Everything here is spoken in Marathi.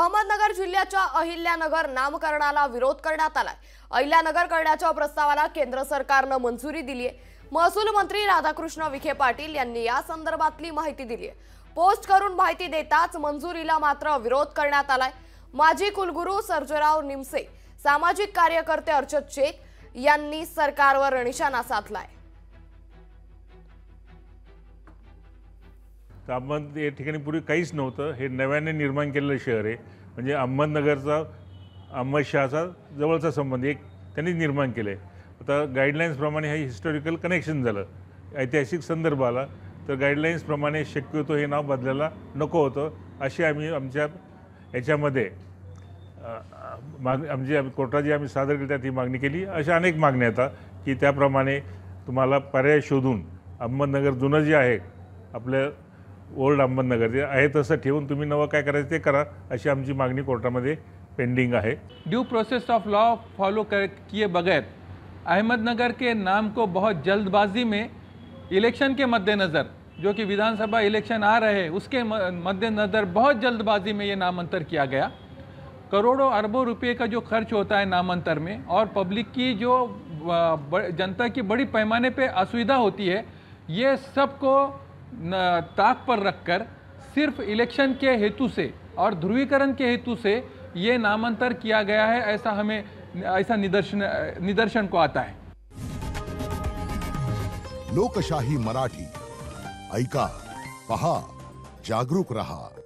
अहमदनगर जिल्ह्याच्या अहिल्यानगर नामकरणाला विरोध करण्यात आलाय अहिल्यानगर करण्याच्या प्रस्तावाला केंद्र सरकारनं मंजुरी दिली आहे महसूल मंत्री राधाकृष्ण विखे पाटील यांनी या संदर्भातली माहिती दिली आहे पोस्ट करून माहिती देताच मंजुरीला मात्र विरोध करण्यात आलाय माजी कुलगुरू सर्जराव निमसे सामाजिक कार्यकर्ते अर्चद शेख यांनी सरकारवर निशाणा साधलाय तर अहमद या ठिकाणी पूर्वी काहीच नव्हतं हे नव्याने निर्माण केलेलं शहर आहे म्हणजे अहमदनगरचा अहमदशहाचा जवळचा संबंध एक त्यांनीच निर्माण केलं आहे आता गाईडलाईन्सप्रमाणे हे हिस्टॉरिकल कनेक्शन झालं ऐतिहासिक संदर्भ आला तर गाईडलाईन्सप्रमाणे शक्यतो हे नाव बदलायला नको होतं अशी आम्ही आमच्या याच्यामध्ये माग आमची कोर्टात जी आम्ही सादर केली त्यात ही मागणी केली अशा अनेक मागण्या येतात की त्याप्रमाणे तुम्हाला पर्याय शोधून अहमदनगर जुनं जे आहे आपल्या ओल्ड अहमदनगर जे आहे तसं ठेवून तुम्ही नवं काय करायचं ते करा अशी आमची मागणी कोर्टामध्ये पेंडिंग आहे due process of law follow कर किए बगैर अहमदनगर के नाम को बहुत जल्दबाजी में इलेक्शन के मद्देनज़र जो कि विधानसभा इलेक्शन आ रहे उसके मद्देनज़र बहुत जल्दबाजी में ये नामांतर किया गया करोड़ों अरबों रुपये का जो खर्च होता है नामांतर में और पब्लिक की जो जनता की बड़ी पैमाने पे असुविधा होती है ये सबको ताक पर रखकर सिर्फ इलेक्शन के हेतु से और ध्रुवीकरण के हेतु से ये नामांतर किया गया है ऐसा हमें ऐसा निदर्शन निदर्शन को आता है लोकशाही मराठी ऐका पहा जागरूक रहा